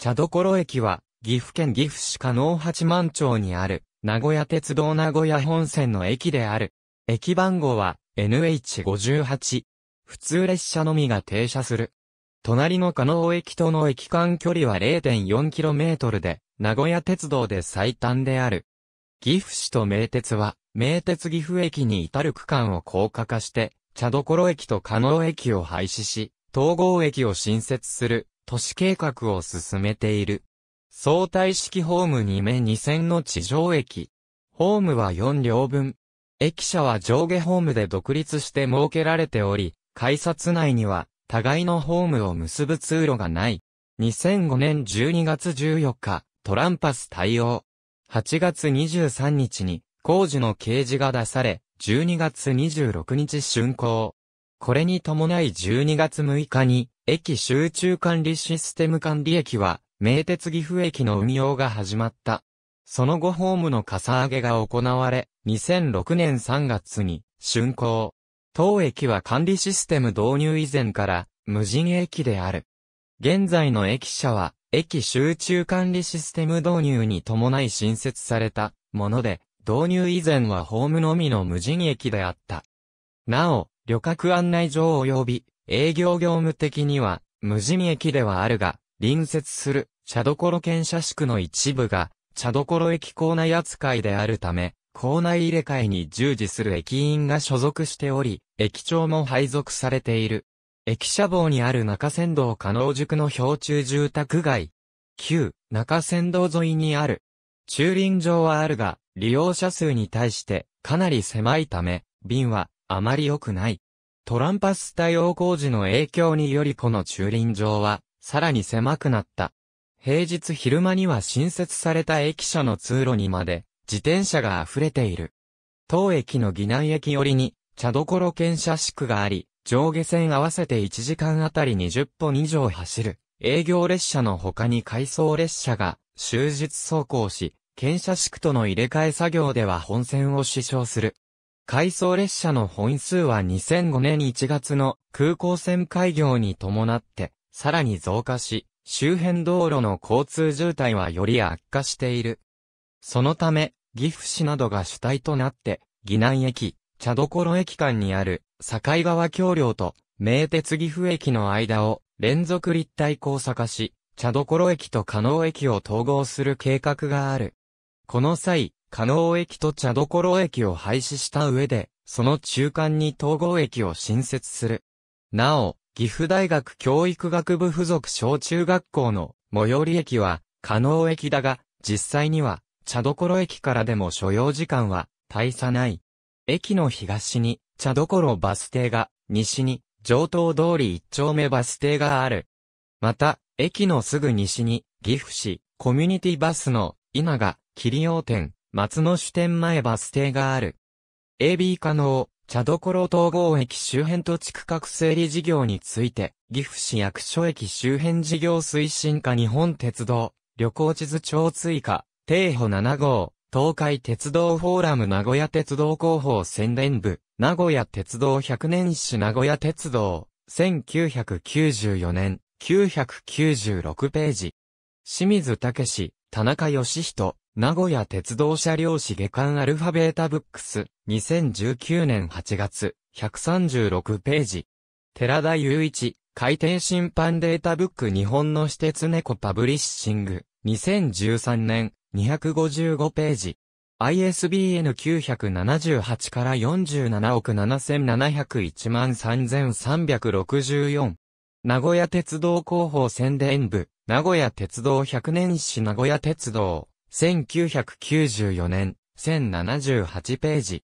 茶所駅は、岐阜県岐阜市加納八幡町にある、名古屋鉄道名古屋本線の駅である。駅番号は、NH58。普通列車のみが停車する。隣の加納駅との駅間距離は 0.4km で、名古屋鉄道で最短である。岐阜市と名鉄は、名鉄岐阜駅に至る区間を高架化して、茶所駅と加納駅を廃止し、統合駅を新設する都市計画を進めている。相対式ホーム2目2線の地上駅。ホームは4両分。駅舎は上下ホームで独立して設けられており、改札内には互いのホームを結ぶ通路がない。2005年12月14日、トランパス対応。8月23日に工事の掲示が出され、12月26日竣工。これに伴い12月6日に駅集中管理システム管理駅は、名鉄岐阜駅の運用が始まった。その後ホームのかさ上げが行われ、2006年3月に、竣工。当駅は管理システム導入以前から、無人駅である。現在の駅舎は、駅集中管理システム導入に伴い新設されたもので、導入以前はホームのみの無人駅であった。なお、旅客案内所及び営業業務的には、無地駅ではあるが、隣接する茶所県社宿の一部が、茶所駅構内扱いであるため、構内入れ替えに従事する駅員が所属しており、駅長も配属されている。駅舎房にある中山道加納塾の標中住宅街。旧中山道沿いにある。駐輪場はあるが、利用者数に対してかなり狭いため、便はあまり良くない。トランパス対応工事の影響によりこの駐輪場は、さらに狭くなった。平日昼間には新設された駅舎の通路にまで、自転車が溢れている。当駅の議南駅寄りに、茶所検車宿があり、上下線合わせて1時間あたり20本以上走る、営業列車の他に回送列車が、終日走行し、検車宿との入れ替え作業では本線を支障する。回送列車の本数は2005年1月の空港線開業に伴って、さらに増加し、周辺道路の交通渋滞はより悪化している。そのため、岐阜市などが主体となって、岐南駅、茶所駅間にある境川橋梁と名鉄岐阜駅の間を連続立体交差化し、茶所駅と加納駅を統合する計画がある。この際、加納駅と茶所駅を廃止した上で、その中間に統合駅を新設する。なお、岐阜大学教育学部附属小中学校の最寄り駅は、加納駅だが、実際には、茶所駅からでも所要時間は、大差ない。駅の東に、茶所バス停が、西に、上東通り一丁目バス停がある。また、駅のすぐ西に、岐阜市、コミュニティバスの、今が霧用店、松野支店前バス停がある。AB 可能、茶所統合駅周辺土地区画整理事業について、岐阜市役所駅周辺事業推進課日本鉄道、旅行地図庁追加、定歩7号、東海鉄道フォーラム名古屋鉄道広報宣伝部、名古屋鉄道100年市名古屋鉄道、1994年、996ページ。清水武田中義人、名古屋鉄道車両誌下刊アルファベータブックス、2019年8月、136ページ。寺田雄一、海底審判データブック日本の私鉄猫パブリッシング、2013年、255ページ。ISBN 978から47億7701万3364。名古屋鉄道広報宣伝部、名古屋鉄道100年史名古屋鉄道。1994年、1078ページ。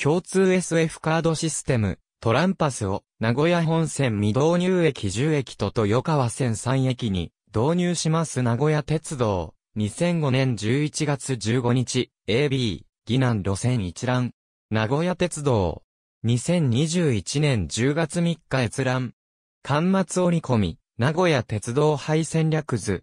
共通 SF カードシステム、トランパスを、名古屋本線未導入駅10駅と豊川線3駅に、導入します名古屋鉄道。2005年11月15日、AB、岐南路線一覧。名古屋鉄道。2021年10月3日閲覧。端末折り込み、名古屋鉄道廃戦略図。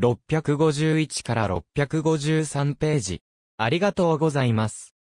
651から653ページ。ありがとうございます。